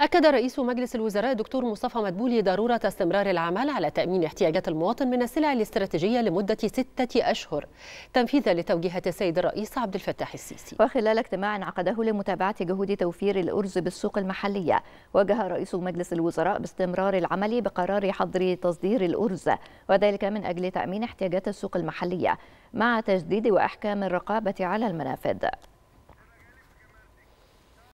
أكد رئيس مجلس الوزراء الدكتور مصطفى مدبولي ضرورة استمرار العمل على تأمين احتياجات المواطن من السلع الاستراتيجية لمدة ستة أشهر تنفيذا لتوجيهات السيد الرئيس عبد الفتاح السيسي وخلال اجتماع عقده لمتابعة جهود توفير الأرز بالسوق المحلية وجه رئيس مجلس الوزراء باستمرار العمل بقرار حظر تصدير الأرز وذلك من أجل تأمين احتياجات السوق المحلية مع تجديد وإحكام الرقابة على المنافذ